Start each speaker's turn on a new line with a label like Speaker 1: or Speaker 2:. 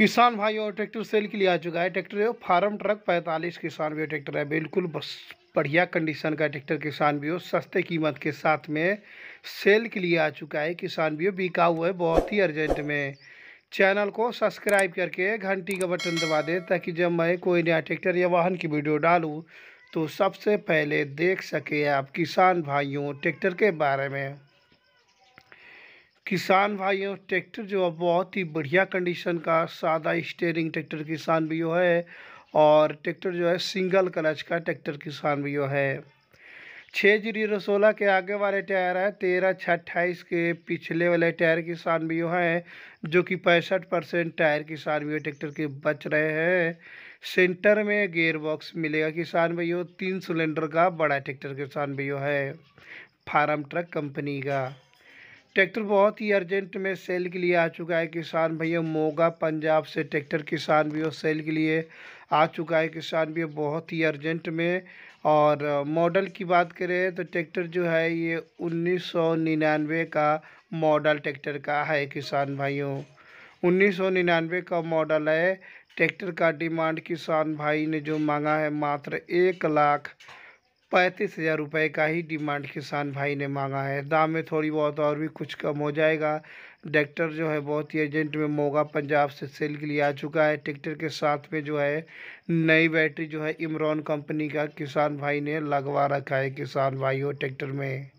Speaker 1: किसान भाइयों और ट्रैक्टर सेल के लिए आ चुका है ट्रैक्टर फार्म ट्रक पैंतालीस किसान भी ट्रैक्टर है बिल्कुल बस बढ़िया कंडीशन का ट्रैक्टर किसान भी हो सस्ते कीमत के साथ में सेल के लिए आ चुका है किसान भी हो बिका हुआ है बहुत ही अर्जेंट में चैनल को सब्सक्राइब करके घंटी का बटन दबा दें ताकि जब मैं कोई नया ट्रैक्टर या वाहन की वीडियो डालूँ तो सबसे पहले देख सके आप किसान भाइयों ट्रैक्टर के बारे में किसान भाइयों ट्रैक्टर जो है बहुत ही बढ़िया कंडीशन का सादा स्टेयरिंग ट्रैक्टर किसान भी है और ट्रैक्टर जो है सिंगल क्लच का ट्रैक्टर किसान भी है छः जीरो सोलह के आगे वाले टायर है तेरह छः अट्ठाईस के पिछले वाले टायर किसान भी है जो कि पैंसठ परसेंट टायर किसान भी ट्रैक्टर के बच रहे हैं सेंटर में गेयर बॉक्स मिलेगा किसान भाई तीन सिलेंडर का बड़ा ट्रैक्टर किसान भी है फार्म ट्रक कंपनी का ट्रैक्टर बहुत ही अर्जेंट में सेल के लिए आ चुका है किसान भैया मोगा पंजाब से ट्रैक्टर किसान भी सेल के लिए आ चुका है किसान भी बहुत ही अर्जेंट में और मॉडल की बात करें तो ट्रैक्टर जो है ये उन्नीस सौ निन्यानवे का मॉडल ट्रैक्टर का है किसान भाइयों उन्नीस सौ निन्यानवे का मॉडल है ट्रैक्टर का डिमांड किसान भाई ने जो मांगा है मात्र एक लाख पैंतीस हज़ार रुपये का ही डिमांड किसान भाई ने मांगा है दाम में थोड़ी बहुत और भी कुछ कम हो जाएगा ट्रैक्टर जो है बहुत ही अर्जेंट में मोगा पंजाब से सेल के लिए आ चुका है ट्रैक्टर के साथ में जो है नई बैटरी जो है इमरान कंपनी का किसान भाई ने लगवा रखा है किसान भाई हो ट्रैक्टर में